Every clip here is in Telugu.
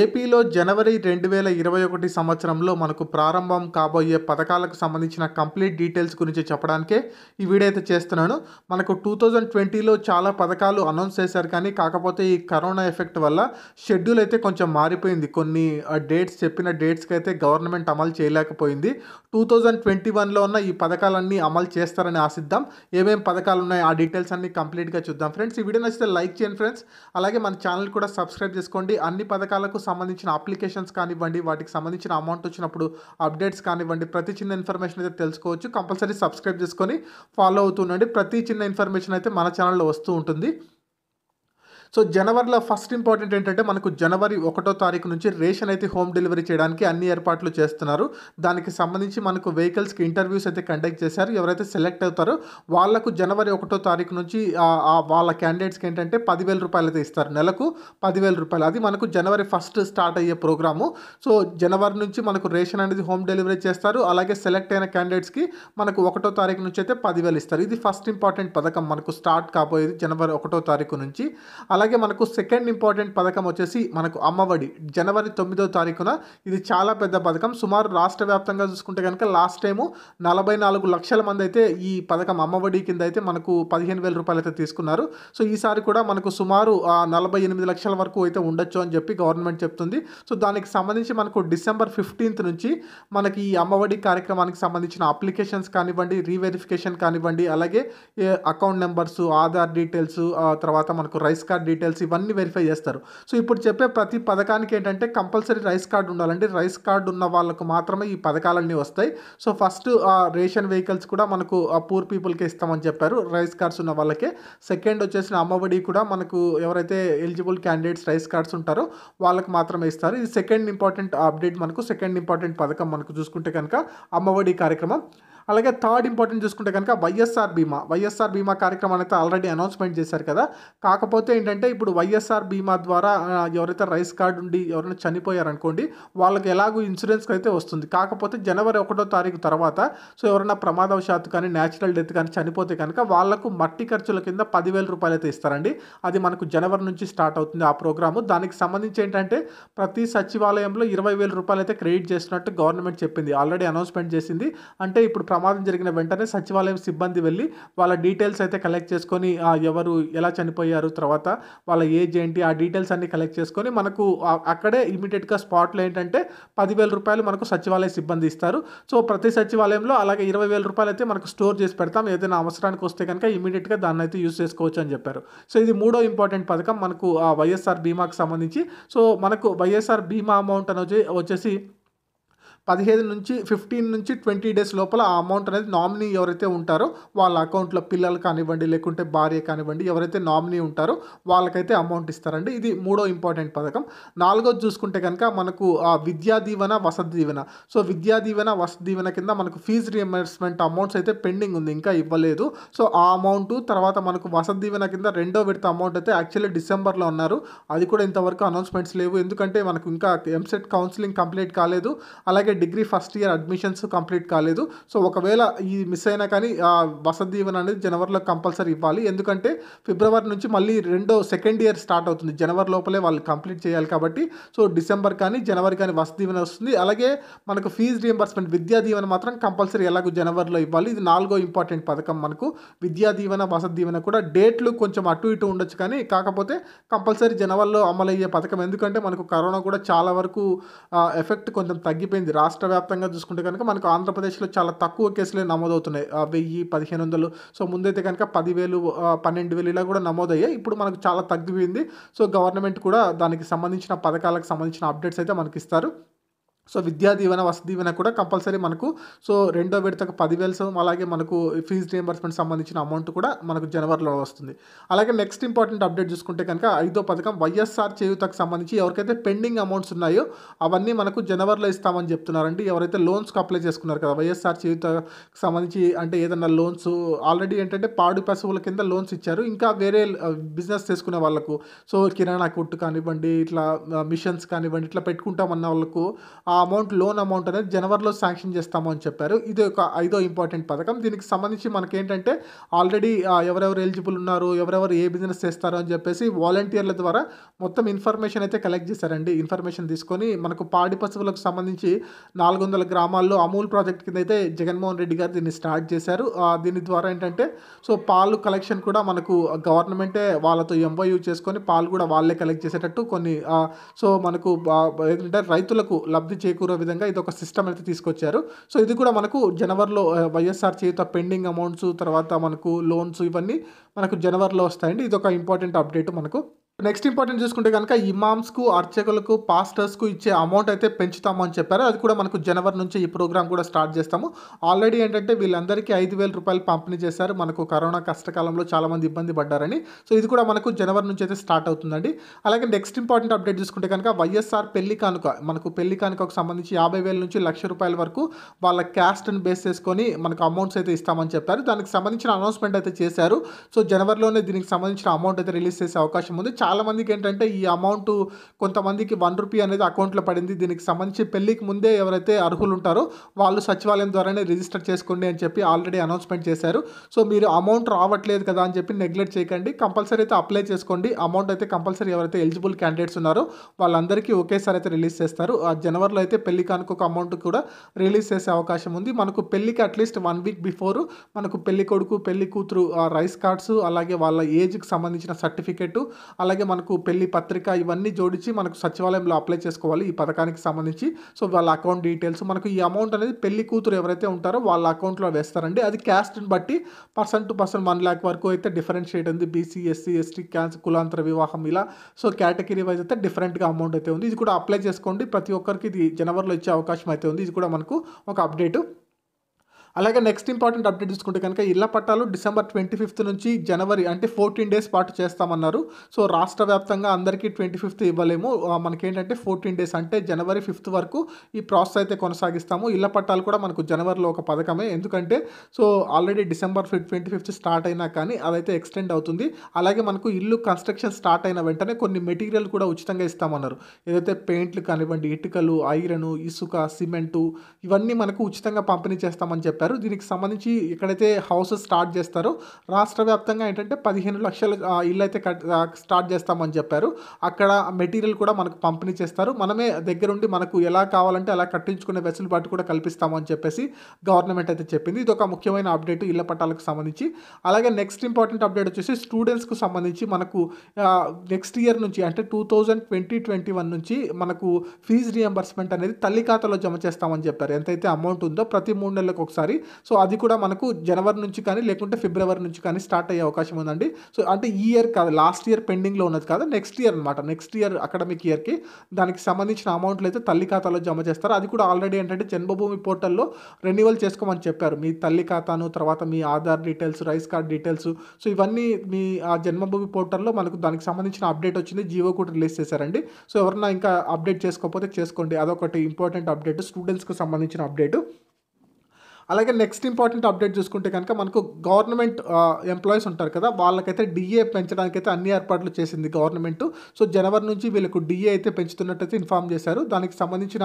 ఏపీలో జనవరి రెండు వేల ఇరవై ఒకటి సంవత్సరంలో మనకు ప్రారంభం కాబోయే పథకాలకు సంబంధించిన కంప్లీట్ డీటెయిల్స్ గురించి చెప్పడానికే ఈ వీడియో అయితే చేస్తున్నాను మనకు టూ థౌజండ్ ట్వంటీలో చాలా పథకాలు అనౌన్స్ చేశారు కానీ కాకపోతే ఈ కరోనా ఎఫెక్ట్ వల్ల షెడ్యూల్ అయితే కొంచెం మారిపోయింది కొన్ని డేట్స్ చెప్పిన డేట్స్కి అయితే గవర్నమెంట్ అమలు చేయలేకపోయింది టూ థౌజండ్ ట్వంటీ వన్లో ఉన్న ఈ పథకాలన్నీ అమలు చేస్తారని ఆశిద్దాం ఏమేమి పథకాలు ఉన్నాయి ఆ డీటెయిల్స్ అన్ని కంప్లీట్గా చూద్దాం ఫ్రెండ్స్ ఈ వీడియో నచ్చితే లైక్ చేయండి ఫ్రెండ్స్ అలాగే మన ఛానల్ కూడా సబ్స్క్రైబ్ చేసుకోండి అన్ని పథకాలకు జిల్లాలకు సంబంధించిన అప్లికేషన్స్ కానివ్వండి వాటికి సంబంధించిన అమౌంట్ వచ్చినప్పుడు అప్డేట్స్ కానివ్వండి ప్రతి చిన్న ఇన్ఫర్మేషన్ అయితే తెలుసుకోవచ్చు కంపల్సరీ సబ్స్క్రైబ్ చేసుకొని ఫాలో అవుతుండండి ప్రతి చిన్న ఇన్ఫర్మేషన్ అయితే మన ఛానల్లో వస్తూ ఉంటుంది సో జనవరిలో ఫస్ట్ ఇంపార్టెంట్ ఏంటంటే మనకు జనవరి ఒకటో తారీఖు నుంచి రేషన్ అయితే హోమ్ డెలివరీ చేయడానికి అన్ని ఏర్పాట్లు చేస్తున్నారు దానికి సంబంధించి మనకు వెహికల్స్కి ఇంటర్వ్యూస్ అయితే కండక్ట్ చేశారు ఎవరైతే సెలెక్ట్ అవుతారో వాళ్లకు జనవరి ఒకటో తారీఖు నుంచి వాళ్ళ క్యాండిడేట్స్కి ఏంటంటే పదివేల రూపాయలు అయితే ఇస్తారు నెలకు పదివేల రూపాయలు అది మనకు జనవరి ఫస్ట్ స్టార్ట్ అయ్యే ప్రోగ్రాము సో జనవరి నుంచి మనకు రేషన్ అనేది హోమ్ డెలివరీ చేస్తారు అలాగే సెలెక్ట్ అయిన క్యాండిడేట్స్కి మనకు ఒకటో తారీఖు నుంచి అయితే పదివేలు ఇస్తారు ఇది ఫస్ట్ ఇంపార్టెంట్ పథకం మనకు స్టార్ట్ కాబోయేది జనవరి ఒకటో తారీఖు నుంచి అలా అలాగే మనకు సెకండ్ ఇంపార్టెంట్ పథకం వచ్చేసి మనకు అమ్మఒడి జనవరి తొమ్మిదో తారీఖున ఇది చాలా పెద్ద పథకం సుమారు రాష్ట్ర వ్యాప్తంగా చూసుకుంటే కనుక లాస్ట్ టైము నలభై నాలుగు లక్షల మంది అయితే ఈ పథకం అమ్మఒడి కింద అయితే మనకు పదిహేను వేల రూపాయలు అయితే తీసుకున్నారు సో ఈసారి కూడా మనకు సుమారు నలభై ఎనిమిది లక్షల వరకు అయితే ఉండొచ్చు అని చెప్పి గవర్నమెంట్ చెప్తుంది సో దానికి సంబంధించి మనకు డిసెంబర్ ఫిఫ్టీన్త్ నుంచి మనకి ఈ అమ్మఒడి కార్యక్రమానికి సంబంధించిన అప్లికేషన్స్ కానివ్వండి రీవెరిఫికేషన్ కానివ్వండి అలాగే అకౌంట్ నెంబర్స్ ఆధార్ డీటెయిల్స్ తర్వాత మనకు రైస్ కార్డ్ డీటెయిల్స్ ఇవన్నీ వెరిఫై చేస్తారు సో ఇప్పుడు చెప్పే ప్రతి పథకానికి ఏంటంటే కంపల్సరీ రైస్ కార్డు ఉండాలండి రైస్ కార్డు ఉన్న వాళ్ళకు మాత్రమే ఈ పథకాలన్నీ వస్తాయి సో ఫస్ట్ రేషన్ వెహికల్స్ కూడా మనకు పూర్ పీపుల్కే ఇస్తామని చెప్పారు రైస్ కార్డ్స్ ఉన్న వాళ్ళకే సెకండ్ వచ్చేసిన అమ్మఒడి కూడా మనకు ఎవరైతే ఎలిజిబుల్ క్యాండిడేట్స్ రైస్ కార్డ్స్ ఉంటారో వాళ్ళకి మాత్రమే ఇస్తారు ఇది సెకండ్ ఇంపార్టెంట్ అప్డేట్ మనకు సెకండ్ ఇంపార్టెంట్ పథకం మనకు చూసుకుంటే కనుక అమ్మఒడి కార్యక్రమం అలాగే థర్డ్ ఇంపార్టెంట్ చూసుకుంటే కనుక వైఎస్ఆర్ బీమా వైఎస్ఆర్ బీమా కార్యక్రమం అయితే ఆల్రెడీ అనౌన్స్మెంట్ చేశారు కదా కాకపోతే ఏంటంటే ఇప్పుడు వైఎస్ఆర్ బీమా ద్వారా ఎవరైతే రైస్ కార్డు ఉండి ఎవరైనా చనిపోయారనుకోండి వాళ్ళకి ఎలాగో ఇన్సూరెన్స్ అయితే వస్తుంది కాకపోతే జనవరి ఒకటో తారీఖు తర్వాత సో ఎవరైనా ప్రమాదవశాత్తు కానీ న్యాచురల్ డెత్ కానీ చనిపోతే కనుక వాళ్ళకు మట్టి ఖర్చుల కింద పదివేల రూపాయలు అయితే ఇస్తారండి అది మనకు జనవరి నుంచి స్టార్ట్ అవుతుంది ఆ ప్రోగ్రాము దానికి సంబంధించి ఏంటంటే ప్రతి సచివాలయంలో ఇరవై వేల రూపాయలు అయితే క్రెడిట్ చేస్తున్నట్టు గవర్నమెంట్ చెప్పింది ఆల్రెడీ అనౌన్స్మెంట్ చేసింది అంటే ఇప్పుడు ప్రమాదం జరిగిన వెంటనే సచివాలయం సిబ్బంది వెళ్ళి వాళ్ళ డీటెయిల్స్ అయితే కలెక్ట్ చేసుకొని ఎవరు ఎలా చనిపోయారు తర్వాత వాళ్ళ ఏజ్ ఏంటి ఆ డీటెయిల్స్ అన్ని కలెక్ట్ చేసుకొని మనకు అక్కడే ఇమీడియట్గా స్పాట్లో ఏంటంటే పదివేల రూపాయలు మనకు సచివాలయ సిబ్బంది ఇస్తారు సో ప్రతి సచివాలయంలో అలాగే ఇరవై వేల రూపాయలు అయితే మనకు స్టోర్ చేసి పెడతాం ఏదైనా అవసరానికి వస్తే కనుక ఇమీడియట్గా దాన్ని అయితే యూస్ చేసుకోవచ్చు అని చెప్పారు సో ఇది మూడో ఇంపార్టెంట్ పథకం మనకు ఆ వైఎస్ఆర్ బీమాకి సంబంధించి సో మనకు వైఎస్ఆర్ బీమా అమౌంట్ వచ్చి వచ్చేసి పదిహేను నుంచి ఫిఫ్టీన్ నుంచి ట్వంటీ డేస్ లోపల ఆ అమౌంట్ అనేది నామినీ ఎవరైతే ఉంటారో వాళ్ళ అకౌంట్లో పిల్లలు కానివ్వండి లేకుంటే భార్య కానివ్వండి ఎవరైతే నామినీ ఉంటారో వాళ్ళకైతే అమౌంట్ ఇస్తారండి ఇది మూడో ఇంపార్టెంట్ పథకం నాలుగోది చూసుకుంటే కనుక మనకు ఆ విద్యా దీవెన వసతి దీవెన సో విద్యా దీవెన వసతి దీవెన కింద మనకు ఫీజు రియంబర్స్మెంట్ అమౌంట్స్ అయితే పెండింగ్ ఉంది ఇంకా ఇవ్వలేదు సో ఆ అమౌంట్ తర్వాత మనకు వసతి దీవెన కింద రెండో విడత అమౌంట్ అయితే యాక్చువల్లీ డిసెంబర్లో ఉన్నారు అది కూడా ఇంతవరకు అనౌన్స్మెంట్స్ లేవు ఎందుకంటే మనకు ఇంకా ఎంసెట్ కౌన్సిలింగ్ కంప్లీట్ కాలేదు అలాగే అలాగే degree first year admissions complete కాలేదు సో ఒకవేళ ఈ మిస్ అయినా కానీ వసతి దీవెన అనేది జనవరిలో కంపల్సరీ ఇవ్వాలి ఎందుకంటే ఫిబ్రవరి నుంచి మళ్ళీ రెండో సెకండ్ ఇయర్ స్టార్ట్ అవుతుంది జనవరి లోపలే వాళ్ళు కంప్లీట్ చేయాలి కాబట్టి సో డిసెంబర్ కానీ జనవరి కానీ వసతి దీవెన వస్తుంది అలాగే మనకు ఫీజు రియంబర్స్మెంట్ విద్యా దీవెన మాత్రం కంపల్సరీ ఎలాగో జనవరిలో ఇవ్వాలి ఇది నాలుగో ఇంపార్టెంట్ పథకం మనకు విద్యా దీవెన వసతి దీవెన కూడా డేట్లు కొంచెం అటు ఇటు ఉండొచ్చు కానీ కాకపోతే కంపల్సరీ జనవరిలో అమలయ్యే పథకం ఎందుకంటే మనకు కరోనా కూడా చాలా వరకు ఎఫెక్ట్ కొంచెం తగ్గిపోయింది రాష్ట్ర వ్యాప్తంగా చూసుకుంటే కనుక మనకు ఆంధ్రప్రదేశ్లో చాలా తక్కువ కేసులే నమోదవుతున్నాయి వెయ్యి పదిహేను వందలు సో ముందైతే కనుక పదివేలు పన్నెండు వేలు ఇలా కూడా నమోదయ్యాయి ఇప్పుడు మనకు చాలా తగ్గిపోయింది సో గవర్నమెంట్ కూడా దానికి సంబంధించిన పథకాలకు సంబంధించిన అప్డేట్స్ అయితే మనకి ఇస్తారు సో విద్యా దీవెన వసతి దీవెన కూడా కంపల్సరీ మనకు సో రెండో విడతకు పదివేల సో అలాగే మనకు ఫీజు రియంబర్స్మెంట్ సంబంధించిన అమౌంట్ కూడా మనకు జనవరిలో వస్తుంది అలాగే నెక్స్ట్ ఇంపార్టెంట్ అప్డేట్ చూసుకుంటే కనుక ఐదో పథకం వైఎస్ఆర్ చేయుతకు సంబంధించి ఎవరికైతే పెండింగ్ అమౌంట్స్ ఉన్నాయో అవన్నీ మనకు జనవరిలో ఇస్తామని చెప్తున్నారండి ఎవరైతే లోన్స్కి అప్లై చేసుకున్నారు కదా వైఎస్ఆర్ చేయుతకు సంబంధించి అంటే ఏదన్నా లోన్స్ ఆల్రెడీ ఏంటంటే పాడు పశువుల కింద లోన్స్ ఇచ్చారు ఇంకా వేరే బిజినెస్ చేసుకునే వాళ్ళకు సో కిరాణా కొట్టు కానివ్వండి ఇట్లా మిషన్స్ కానివ్వండి ఇట్లా పెట్టుకుంటామన్న వాళ్ళకు ఆ అమౌంట్ లోన్ అమౌంట్ అనేది జనవరిలో శాంక్షన్ చేస్తాము అని చెప్పారు ఇది ఒక ఐదో ఇంపార్టెంట్ పథకం దీనికి సంబంధించి మనకేంటంటే ఆల్రెడీ ఎవరెవరు ఎలిజిబుల్ ఉన్నారు ఎవరెవరు ఏ బిజినెస్ చేస్తారు అని చెప్పేసి వాలంటీర్ల ద్వారా మొత్తం ఇన్ఫర్మేషన్ అయితే కలెక్ట్ చేశారండి ఇన్ఫర్మేషన్ తీసుకొని మనకు పాడి పశువులకు సంబంధించి నాలుగు వందల గ్రామాల్లో అమూల్ ప్రాజెక్ట్ కింద అయితే జగన్మోహన్ రెడ్డి గారు దీన్ని స్టార్ట్ చేశారు దీని ద్వారా ఏంటంటే సో పాలు కలెక్షన్ కూడా మనకు గవర్నమెంటే వాళ్ళతో ఎంఓయూ చేసుకొని పాలు కూడా వాళ్ళే కలెక్ట్ చేసేటట్టు కొన్ని సో మనకు ఏంటంటే రైతులకు లబ్ధి చేకూరే విధంగా ఇది ఒక సిస్టమ్ అయితే తీసుకొచ్చారు సో ఇది కూడా మనకు జనవరిలో వైఎస్ఆర్ చేత పెండింగ్ అమౌంట్స్ తర్వాత మనకు లోన్స్ ఇవన్నీ మనకు జనవరిలో వస్తాయండి ఇది ఒక ఇంపార్టెంట్ అప్డేట్ మనకు నెక్స్ట్ ఇంపార్టెంట్ చూసుకుంటే కనుక ఇమామ్స్కు అర్చకులకు పాస్టర్స్కు ఇచ్చే అమౌంట్ అయితే పెంచుతామని చెప్పారు అది కూడా మనకు జనవరి నుంచి ఈ ప్రోగ్రామ్ కూడా స్టార్ట్ చేస్తాము ఆల్రెడీ ఏంటంటే వీళ్ళందరికీ ఐదు వేల రూపాయలు పంపిణీ చేశారు మనకు కరోనా కష్టకాలంలో చాలామంది ఇబ్బంది పడ్డారని సో ఇది కూడా మనకు జనవరి నుంచి అయితే స్టార్ట్ అవుతుందండి అలాగే నెక్స్ట్ ఇంపార్టెంట్ అప్డేట్ చూసుకుంటే కనుక వైఎస్ఆర్ పెళ్లి కానుక మనకు పెళ్లి కానుకకు సంబంధించి యాభై వేల నుంచి లక్ష రూపాయల వరకు వాళ్ళ క్యాస్ట్ని బేస్ చేసుకొని మనకు అమౌంట్స్ అయితే ఇస్తామని చెప్పారు దానికి సంబంధించిన అనౌన్స్మెంట్ అయితే చేశారు సో జనవరిలోనే దీనికి సంబంధించిన అమౌంట్ అయితే రిలీజ్ చేసే అవకాశం ఉంది చాలామందికి ఏంటంటే ఈ అమౌంట్ కొంతమందికి వన్ రూపీ అనేది అకౌంట్లో పడింది దీనికి సంబంధించి పెళ్ళికి ముందే ఎవరైతే అర్హులు ఉంటారో వాళ్ళు సచివాలయం ద్వారానే రిజిస్టర్ చేసుకోండి అని చెప్పి ఆల్రెడీ అనౌన్స్మెంట్ చేశారు సో మీరు అమౌంట్ రావట్లేదు కదా అని చెప్పి నెగ్లెక్ట్ చేయకండి కంపల్సరీ అయితే అప్లై చేసుకోండి అమౌంట్ అయితే కంపల్సరీ ఎవరైతే ఎలిజిబుల్ క్యాండిడేట్స్ ఉన్నారో వాళ్ళందరికీ ఒకేసారి అయితే రిలీజ్ చేస్తారు ఆ జనవరిలో అయితే పెళ్లి కానుక ఒక అమౌంట్ కూడా రిలీజ్ చేసే అవకాశం ఉంది మనకు పెళ్లికి అట్లీస్ట్ వన్ వీక్ బిఫోర్ మనకు పెళ్లి కొడుకు పెళ్లి కూతురు రైస్ కార్డ్స్ అలాగే వాళ్ళ ఏజ్కి సంబంధించిన సర్టిఫికెట్ అలాగే అలాగే మనకు పెళ్లి పత్రిక ఇవన్నీ జోడించి మనకు సచివాలయంలో అప్లై చేసుకోవాలి ఈ పథకానికి సంబంధించి సో వాళ్ళ అకౌంట్ డీటెయిల్స్ మనకు ఈ అమౌంట్ అనేది పెళ్లి కూతురు ఎవరైతే ఉంటారో వాళ్ళ అకౌంట్లో వేస్తారండి అది క్యాస్ట్ని బట్టి person to person one lakh వరకు అయితే డిఫరెన్షియేట్ ఉంది బీసీ ఎస్సీ ఎస్టీ క్యాన్స్ కులాంతర వివాహం ఇలా సో కేటగిరీ వైజ్ అయితే డిఫరెంట్గా అమౌంట్ అయితే ఉంది ఇది కూడా అప్లై చేసుకోండి ప్రతి ఒక్కరికి ఇది జనవరిలో ఇచ్చే అవకాశం అయితే ఉంది ఇది కూడా మనకు ఒక అప్డేట్ అలాగే నెక్స్ట్ ఇంపార్టెంట్ అప్డేట్ తీసుకుంటే కనుక ఇళ్ల పట్టాలు డిసెంబర్ ట్వంటీ ఫిఫ్త్ నుంచి జనవరి అంటే ఫోర్టీన్ డేస్ పాటు చేస్తామన్నారు సో రాష్ట్ర వ్యాప్తంగా అందరికీ ట్వంటీ ఫిఫ్త్ ఇవ్వలేము మనకేంటంటే ఫోర్టీన్ డేస్ అంటే జనవరి ఫిఫ్త్ వరకు ఈ ప్రాసెస్ అయితే కొనసాగిస్తాము ఇళ్ల పట్టాలు కూడా మనకు జనవరిలో ఒక పథకమే ఎందుకంటే so already December twenty fifth start అయినా కానీ అదైతే ఎక్స్టెండ్ అవుతుంది అలాగే మనకు ఇల్లు కన్స్ట్రక్షన్ స్టార్ట్ అయిన వెంటనే కొన్ని మెటీరియల్ కూడా ఉచితంగా ఇస్తామన్నారు ఏదైతే పెయింట్లు కానివ్వండి ఇటుకలు ఐరన్ ఇసుక సిమెంటు ఇవన్నీ మనకు ఉచితంగా పంపిణీ చేస్తామని చెప్పారు చెప్పారు దీనికి సంబంధించి ఎక్కడైతే హౌసెస్ స్టార్ట్ చేస్తారో రాష్ట్ర వ్యాప్తంగా ఏంటంటే పదిహేను లక్షల ఇల్లు అయితే స్టార్ట్ చేస్తామని చెప్పారు అక్కడ మెటీరియల్ కూడా మనకు పంపిణీ చేస్తారు మనమే దగ్గరుండి మనకు ఎలా కావాలంటే అలా కట్టించుకునే వెసులుబాటు కూడా కల్పిస్తామని చెప్పేసి గవర్నమెంట్ అయితే చెప్పింది ఇది ఒక ముఖ్యమైన అప్డేట్ ఇళ్ల పట్టాలకు సంబంధించి అలాగే నెక్స్ట్ ఇంపార్టెంట్ అప్డేట్ వచ్చేసి స్టూడెంట్స్కు సంబంధించి మనకు నెక్స్ట్ ఇయర్ నుంచి అంటే two thousand twenty twenty one నుంచి మనకు ఫీజు రియంబర్స్మెంట్ అనేది తల్లి ఖాతాలో జమ చేస్తామని చెప్పారు ఎంతైతే అమౌంట్ ఉందో ప్రతి మూడు నెలలకు ఒకసారి ఈసారి సో అది కూడా మనకు జనవరి నుంచి కానీ లేకుంటే ఫిబ్రవరి నుంచి కానీ స్టార్ట్ అయ్యే అవకాశం ఉందండి సో అంటే ఈ ఇయర్ కాదు లాస్ట్ ఇయర్ పెండింగ్లో ఉన్నది కాదు నెక్స్ట్ ఇయర్ అనమాట నెక్స్ట్ ఇయర్ అకాడమిక్ ఇయర్కి దానికి సంబంధించిన అమౌంట్లు అయితే తల్లి ఖాతాలో జమ చేస్తారు అది కూడా ఆల్రెడీ ఏంటంటే జన్మభూమి పోర్టల్లో రెన్యువల్ చేసుకోమని చెప్పారు మీ తల్లి ఖాతాను తర్వాత మీ Aadhaar details rice card details so ఇవన్నీ మీ ఆ జన్మభూమి పోర్టల్లో మనకు దానికి సంబంధించిన అప్డేట్ వచ్చింది జియో కూడా రిలీజ్ చేశారండి సో ఎవరన్నా ఇంకా అప్డేట్ చేసుకోకపోతే చేసుకోండి అదొకటి ఇంపార్టెంట్ అప్డేట్ స్టూడెంట్స్కి సంబంధించిన అప్డేటు అలాగే నెక్స్ట్ ఇంపార్టెంట్ అప్డేట్ చూసుకుంటే కనుక మనకు గవర్నమెంట్ ఎంప్లాయీస్ ఉంటారు కదా వాళ్ళకైతే డిఏ పెంచడానికి అయితే అన్ని ఏర్పాట్లు చేసింది గవర్నమెంట్ సో జనవరి నుంచి వీళ్ళకు డిఏ అయితే పెంచుతున్నట్టయితే ఇన్ఫామ్ చేశారు దానికి సంబంధించిన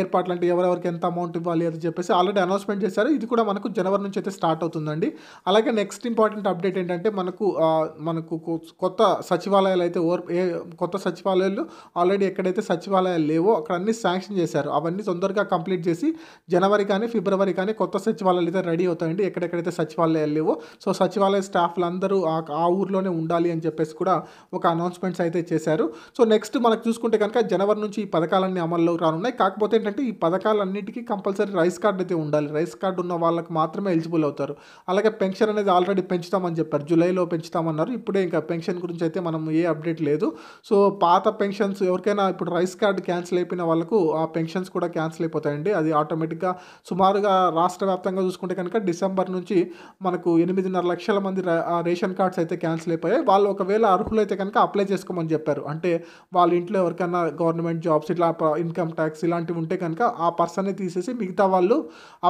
ఏర్పాట్లు అంటే ఎవరెవరికి ఎంత అమౌంట్ ఇవ్వాలి అని చెప్పేసి ఆల్రెడీ అనౌన్స్మెంట్ చేశారు ఇది కూడా మనకు జనవరి నుంచి అయితే స్టార్ట్ అవుతుందండి అలాగే నెక్స్ట్ ఇంపార్టెంట్ అప్డేట్ ఏంటంటే మనకు మనకు కొత్త సచివాలయాలు అయితే ఓర్ కొత్త సచివాలయాలు ఆల్రెడీ ఎక్కడైతే సచివాలయాలు లేవో అక్కడ అన్ని శాంక్షన్ చేశారు అవన్నీ తొందరగా కంప్లీట్ చేసి జనవరి కానీ ఫిబ్రవరి కానీ కానీ కొత్త సచివాలయాలు అయితే రెడీ అవుతాయండి ఎక్కడెక్కడైతే సచివాలయాలు లేవో సో సచివాలయ స్టాఫ్లు అందరూ ఆ ఊర్లోనే ఉండాలి అని చెప్పేసి కూడా ఒక అనౌన్స్మెంట్స్ అయితే చేశారు సో నెక్స్ట్ మనకు చూసుకుంటే కనుక జనవరి నుంచి ఈ పథకాలన్నీ అమల్లో రానున్నాయి కాకపోతే ఏంటంటే ఈ పథకాలన్నిటికీ కంపల్సరీ రైస్ కార్డు అయితే ఉండాలి రైస్ కార్డు ఉన్న వాళ్ళకి మాత్రమే ఎలిజిబుల్ అవుతారు అలాగే పెన్షన్ అనేది ఆల్రెడీ పెంచుతామని చెప్పారు జూలైలో పెంచుతామన్నారు ఇప్పుడే ఇంకా పెన్షన్ గురించి అయితే మనం ఏ అప్డేట్ లేదు సో పాత పెన్షన్స్ ఎవరికైనా ఇప్పుడు రైస్ కార్డు క్యాన్సిల్ అయిపోయిన వాళ్ళకు ఆ పెన్షన్స్ కూడా క్యాన్సిల్ అయిపోతాయండి అది ఆటోమేటిక్గా సుమారుగా రాష్ట్ర వ్యాప్తంగా చూసుకుంటే కనుక డిసెంబర్ నుంచి మనకు ఎనిమిదిన్నర లక్షల మంది రేషన్ కార్డ్స్ అయితే క్యాన్సిల్ అయిపోయాయి వాళ్ళు ఒకవేళ అర్హులైతే కనుక అప్లై చేసుకోమని చెప్పారు అంటే వాళ్ళ ఇంట్లో ఎవరికైనా గవర్నమెంట్ జాబ్స్ ఇట్లా ఇన్కమ్ ట్యాక్స్ ఇలాంటివి ఉంటే కనుక ఆ పర్సన్ని తీసేసి మిగతా వాళ్ళు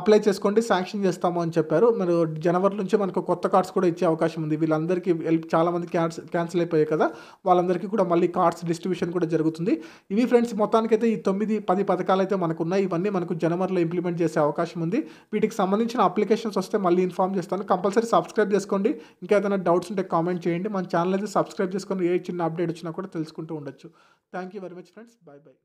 అప్లై చేసుకోండి శాంక్షన్ చేస్తాము అని చెప్పారు మరి జనవరి నుంచి మనకు కొత్త కార్డ్స్ కూడా ఇచ్చే అవకాశం ఉంది వీళ్ళందరికీ చాలామంది క్యాన్స్ క్యాన్సిల్ అయిపోయాయి కదా వాళ్ళందరికీ కూడా మళ్ళీ కార్డ్స్ డిస్ట్రిబ్యూషన్ కూడా జరుగుతుంది ఇవి ఫ్రెండ్స్ మొత్తానికైతే ఈ తొమ్మిది పది పథకాలు అయితే మనకు ఉన్నాయి ఇవన్నీ మనకు జనవరిలో ఇంప్లిమెంట్ చేసే అవకాశం ఉంది వీటికి సంబంధించిన అప్లికేషన్స్ వస్తే మళ్ళీ ఇన్ఫామ్ చేస్తాను కంపల్సరీ సబ్స్క్రైబ్ చేసుకోండి ఇంకా ఏదైనా డౌట్స్ ఉంటే కామెంట్ చేయండి మన ఛానల్ అయితే సబ్స్క్రైబ్ చేసుకొని ఏ చిన్న అప్డేట్ వచ్చినా కూడా తెలుసుకుంటూ ఉండొచ్చు thank you very much friends bye bye